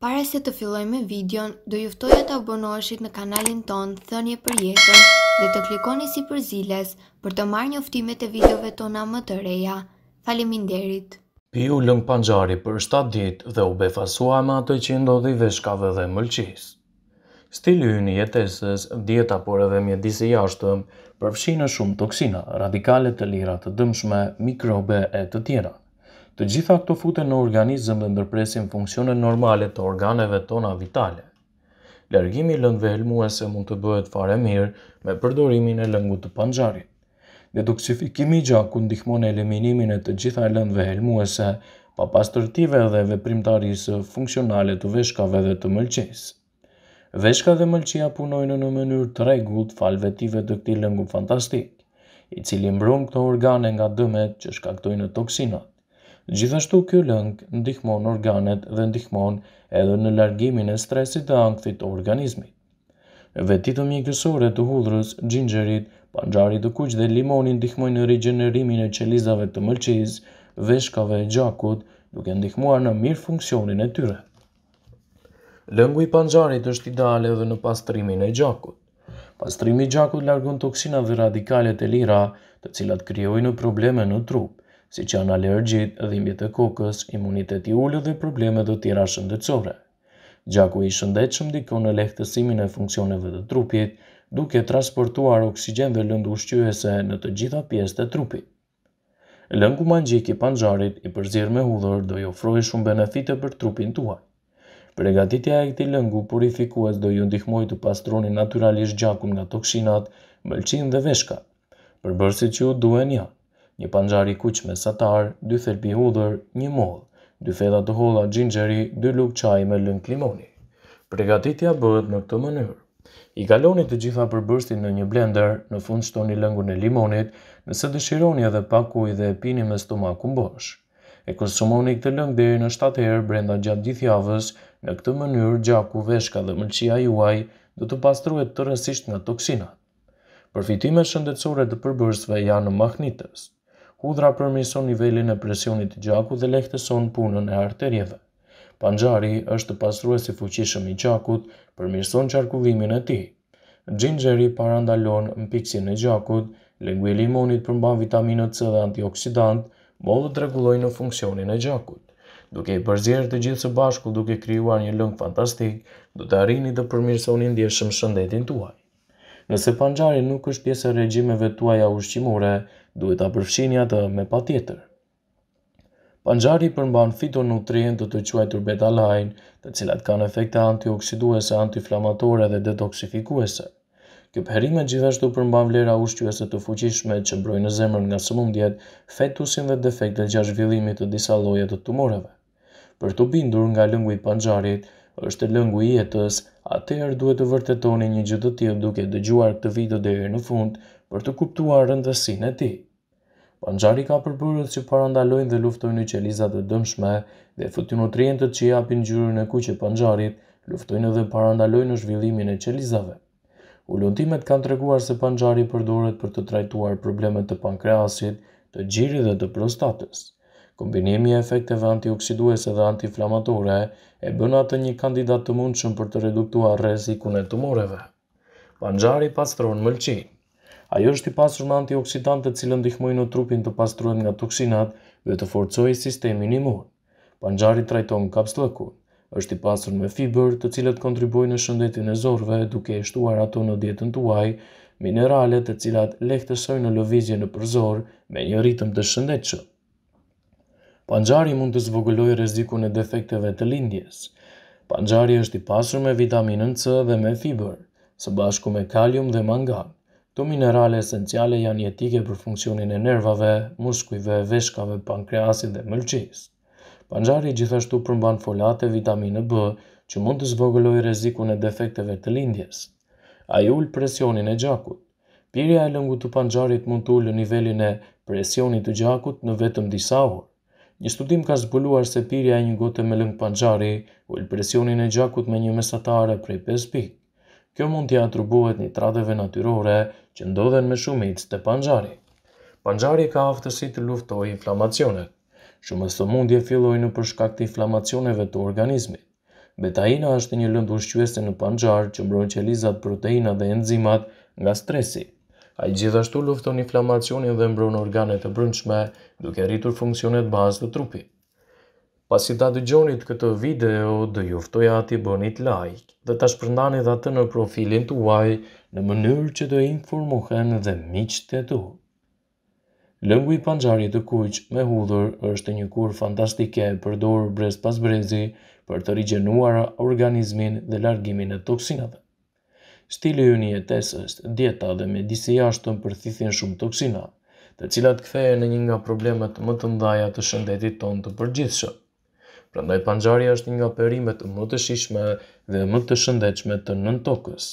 Pare se të filloj me videon, do e të abonoheshit në kanalin ton Thënje për jetën dhe të klikoni si për ziles për të marrë njoftimet e videove tona më të reja. Faleminderit! Piu lëngë panxari për 7 dit dhe u befasua me ato që ndodhi veshkave dhe mëlqis. Stili i një jetesës, dieta por edhe mjedisi jashtëm përfshinë shumë toksina, radikale të lira të dëmshme, mikrobe e të tjera. Të gjitha këto futen në organizëm dhe ndërpresin funksionet normale të organeve tona vitale. Largimi lëndve helmuese mund të bëhet fare mirë me përdorimin e lëngu të panxarit. Detoksifikimi gjaku ndihmon eliminimin e të gjitha lëndve helmuese, pa tërtive dhe veprimtarisë funksionale të veshkave dhe të mëlqesë. Veshka dhe mëlqia punojnë në mënyrë të regullt falvetive të këti lëngu fantastik, i cili mbron këto organe nga dëmet që shkaktojnë toksinat. Gjithashtu kjo lëng ndihmon organet dhe ndihmon edhe në largimin e stresit dhe angthit të organizmit. Vetitë mjekësore të hudrës, gjingjerit, panxarit të kuq dhe limonin ndihmojnë në rigenerimin e qelizave të mëlqiz, veshkave e gjakut, duke ndihmuar në mirë funksionin e tyre. Lëngu i panxarit është ideal edhe në pastrimin e gjakut. Pastrimi i gjakut largon toksina dhe radikalet e lira, të cilat krijojnë probleme në trup si që janë alergjit, dhimbjet e kokës, imunitet i ullë dhe problemet dhe tjera shëndecore. Gjaku i shëndet që mdiko në lehtësimin e funksioneve dhe trupit, duke transportuar oksigen dhe lëndu shqyese në të gjitha pjesët e trupit. Lëngu mangjik i panxarit i përzir me hudhër do i ofrojë shumë benefite për trupin tuaj. Pregatitja e këti lëngu purifikues do ju ndihmoj të pastroni naturalisht gjakun nga toksinat, mëlqin dhe veshka, përbërsi që ju duen janë një panxari kuq me satar, dy thërpi hudhër, një mollë, dy fedha të holla gingeri, dy lugë qaj me lëngë limoni. Pregatitja bëhet në këtë mënyrë. I kaloni të gjitha përbërstin në një blender, në fund shtoni lëngun e limonit, nëse dëshironi edhe pak ujë dhe pini me stomakun bosh. E konsumoni këtë lëngë deri në 7 herë brenda gjatë gjithjavës, në këtë mënyrë gjaku, veshka dhe mëlçia juaj do të pastrohet rrësisht nga toksinat. Përfitimet shëndetësore të përbërësve janë në mahnitës. Hudra përmison nivelin e presionit të gjaku dhe lehtëson punën e arterjeve. Panxari është pasrues i fuqishëm i gjakut, përmirson qarkullimin e tij. Xhinxheri parandalon mpiksin e gjakut, lëngu i limonit përmban vitaminët C dhe antioksidant, mollë rregulloi në funksionin e gjakut. Duke i përzier të gjithë së bashku duke krijuar një lëng fantastik, do të arrini të përmirësoni ndjeshëm shëndetin tuaj. Nëse panxhari nuk është pjesë e regjimeve tuaja ushqimore, duhet ta përfshini atë me patjetër. Panxhari përmban fitonutrient të të quajtur beta të cilat kanë efekte antioksiduese, antiinflamatore dhe detoksifikuese. Kjo perime gjithashtu përmban vlera ushqyese të fuqishme që mbrojnë në zemrën nga sëmundjet, fetusin dhe defektet gjatë zhvillimit të disa lojet të tumoreve. Për të bindur nga lëngu i panxharit, është lëngu i jetës, atëherë duhet të vërtetoni një gjë të tillë duke dëgjuar këtë video deri në fund, për të kuptuar rëndësinë e tij. Panxhari ka përbërë që parandalojnë dhe luftojnë në qelizat e dëmshme dhe fytynutrientët që japin ngjyrën e kuqe panxharit, luftojnë dhe parandalojnë zhvillimin e qelizave. Ulluntimet kanë treguar se panxhari përdoret për të trajtuar problemet të pankreasit, të gjirit dhe të prostatës. Kombinimi e efekteve antioksiduese dhe antiinflamatore e bën atë një kandidat të mundshëm për të reduktuar rrezikun e tumoreve. Panxhari pastron mëlçinë. Ajo është i pasur me antioksidantë të cilën ndihmojnë në trupin të pastruhet nga toksinat dhe të forcojë sistemin imun. Panxhari trajton kapslëkun. Është i pasur me fibër, të cilët kontribuojnë në shëndetin e zorve duke e shtuar ato në dietën tuaj, minerale të cilat lehtësojnë në lovizje në përzor me një ritëm të shëndetshëm. Panxhari mund të zvogëlojë rrezikun e defekteve të lindjes. Panxhari është i pasur me vitaminën C dhe me fibër, së bashku me kalium dhe mangan. Këto minerale esenciale janë jetike për funksionin e nervave, muskujve, veshkave, pankreasit dhe mëlqis. Panxari gjithashtu përmban folate vitaminë B, që mund të zbogëloj rezikun e defekteve të lindjes. A ju ullë presionin e gjakut. Pirja e lëngu të panxarit mund të ullë nivelin e presionit të gjakut në vetëm disa orë. Një studim ka zbuluar se pirja e një gotë me lëngë panxari ullë presionin e gjakut me një mesatare prej 5 pikë. Kjo mund të atribuohet nitrateve natyrore që ndodhen me shumicë të panxari. Panxhari ka aftësi të luftojë inflamacionet. Shumës të sëmundje fillojnë për shkak të inflamacioneve të organizmit. Betaina është një lëndë ushqyese në panxhar që mbron qelizat, proteinat dhe enzimat nga stresi. Ai gjithashtu lufton inflamacionin dhe mbron organet e brendshme duke rritur funksionet bazë të trupit. Pasi ta dëgjonit këtë video, dë juftoj ti bënit like dhe ta shpërndani dhe atë në profilin të uaj në mënyrë që të informohen dhe miqë të tu. Lëngu i panxari të kuq me hudhër është një kur fantastike për dorë brez pas brezi për të rigjenuar organizmin dhe largimin e toksinave. Stili ju një tesës, dieta dhe medisi jashtën për thithin shumë toksina, të cilat këthejë në një nga problemet më të ndaja të shëndetit ton të përgjithshëm. Prandaj panxhari është një nga perimet më të shishme dhe më të shëndetshme të nën tokës.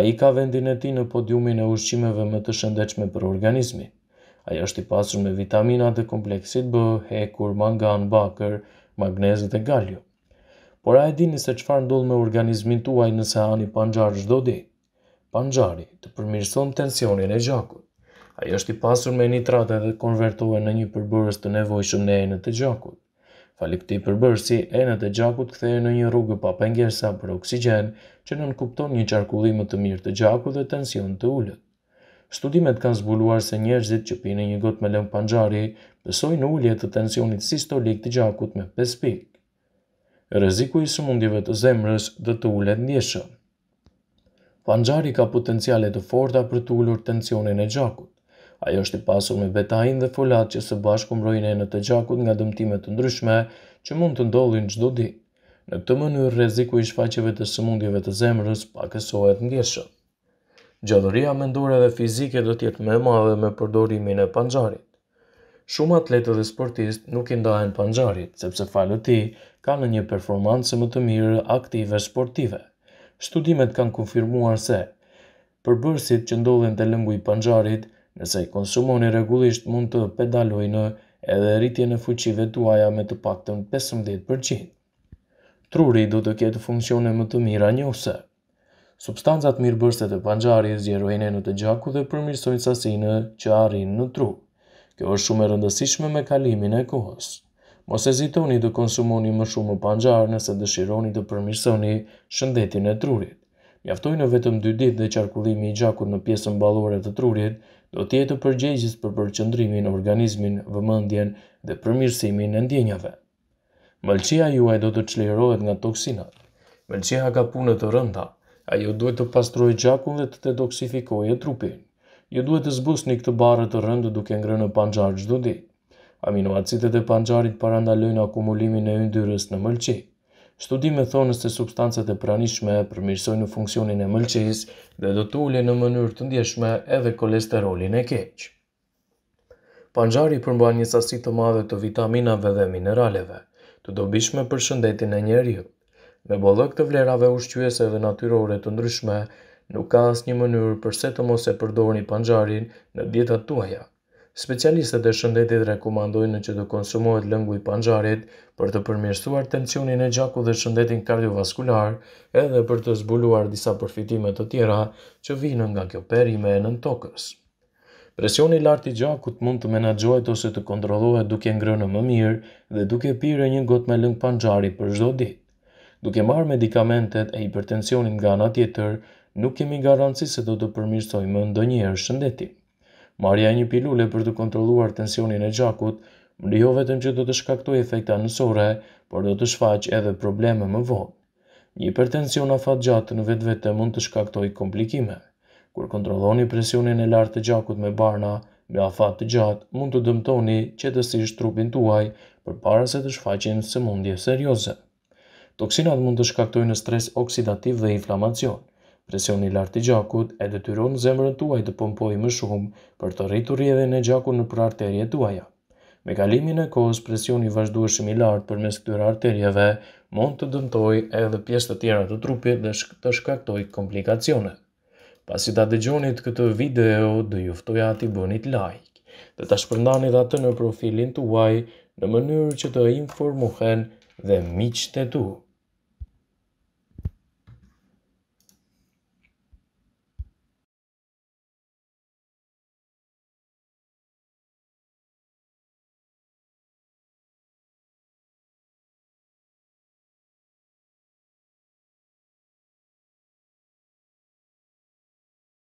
Ai ka vendin e tij në podiumin e ushqimeve më të shëndetshme për organizmin. Ai është i pasur me vitamina dhe kompleksit B, hekur, mangan, bakër, magnez dhe galio. Por a e dini se çfarë ndodh me organizmin tuaj nëse hani panxhar çdo ditë? Panxhari të përmirëson tensionin e gjakut. Ai është i pasur me nitrate dhe konvertohet në një përbërës të nevojshëm në enën e gjakut. Falipti përbërësi, enët e gjakut këthejë në një rrugë pa pengjersa për oksigen, që nën kupton një qarkullimet të mirë të gjaku dhe tension të ullët. Studimet kanë zbuluar se njerëzit që pinë një gotë me lëngë panxari, në ullje të tensionit sistolik të gjakut me 5 pik rreziku i sëmundjeve të zemrës dhe të ullet ndjeshëm. Panxari ka potencialet të forta për të ullur tensionin e gjakut. Ajo është i pasur me betain dhe folat që së bashku mbrojnë e në të gjakut nga dëmtimet të ndryshme që mund të ndodhin gjdo di. Në këtë mënyrë, reziku i shfaqeve të sëmundjeve të zemrës pakësohet ngeshë. Gjadoria mendore dhe fizike do tjetë me madhe me përdorimin e panxarit. Shumë atletë dhe sportistë nuk i ndahen panxarit, sepse falë ti ka në një performancë më të mirë aktive sportive. Studimet kanë konfirmuar se përbërësit që ndodhen të lëngu i panxarit nëse konsumoni regullisht mund të pedalojnë edhe rritje në fuqive tuaja me të pak të në 15%. Truri do të ketë funksione më të mira njëse. Substancat mirë bërse të panxari zjerojnë në të gjaku dhe përmirsojnë sasinë që arrinë në tru. Kjo është shumë e rëndësishme me kalimin e kohës. Mos zitoni të konsumoni më shumë panxarë nëse dëshironi të përmirsoni shëndetin e trurit mjaftojnë vetëm 2 ditë dhe qarkullimi i gjakut në pjesën balore të trurit do të jetë përgjegjës për përqendrimin e vëmëndjen vëmendjen dhe përmirësimin e ndjenjave. Mëlçia juaj do të çlirohet nga toksinat. Mëlçia ka punë të rënda. Ajo duhet të pastrojë gjakun dhe të detoksifikojë trupin. Ju duhet të zbusni këtë barrë të rëndë duke ngrënë në panxhar çdo ditë. Aminoacidet e panxharit parandalojnë akumulimin e yndyrës në mëlçi. Studimet thonë se substancat e pranishme përmirësojnë funksionin e mëlqis dhe do të ullin në mënyrë të ndjeshme edhe kolesterolin e keq. Panxari përmba një sasit të madhe të vitaminave dhe mineraleve, të dobishme për shëndetin e njeriut. Me bollëk të vlerave ushqyese dhe natyrore të ndryshme, nuk ka asë një mënyrë përse të mos e përdor një panxarin në djetat tuaja. Specialistët e shëndetit rekomandojnë që të konsumohet lëngu i panxarit për të përmirësuar tensionin e gjaku dhe shëndetin kardiovaskular edhe për të zbuluar disa përfitimet të tjera që vinë nga kjo perime e nën tokës. Presioni lartë i gjakut mund të menagjojt ose të kontrolohet duke ngrënë më mirë dhe duke pire një gotë me lëngë panxari për shdo ditë. Duke marë medikamentet e hipertensionin nga ana tjetër, nuk kemi garanci se do të përmirësoj më ndonjëherë shëndetin. Marja e një pilule për të kontroluar tensionin e gjakut, më liho vetëm që do të shkaktoj efekta nësore, por do të shfaq edhe probleme më vonë. Një hipertension afat gjatë në vetë vete mund të shkaktoj komplikime. Kur kontroloni presionin e lartë të gjakut me barna, me afat të gjatë, mund të dëmtoni qetësisht trupin tuaj për para se të shfaqin së mundje serioze. Toksinat mund të shkaktojnë stres oksidativ dhe inflamacion. Presioni lartë i gjakut e detyron zemrën tuaj të pompoj më shumë për të rritur rjedhe e gjakut në për tuaja. Me kalimin e kohës, presioni vazhdueshëm i lartë për mes këtyre arterjeve mund të dëmtoj edhe pjesë të tjera të trupit dhe të shkaktoj komplikacione. Pasi ta dëgjonit këtë video, dhe juftoj ati bënit like dhe ta shpërndani dhe atë në profilin tuaj në mënyrë që të informohen dhe miqë të tuaj.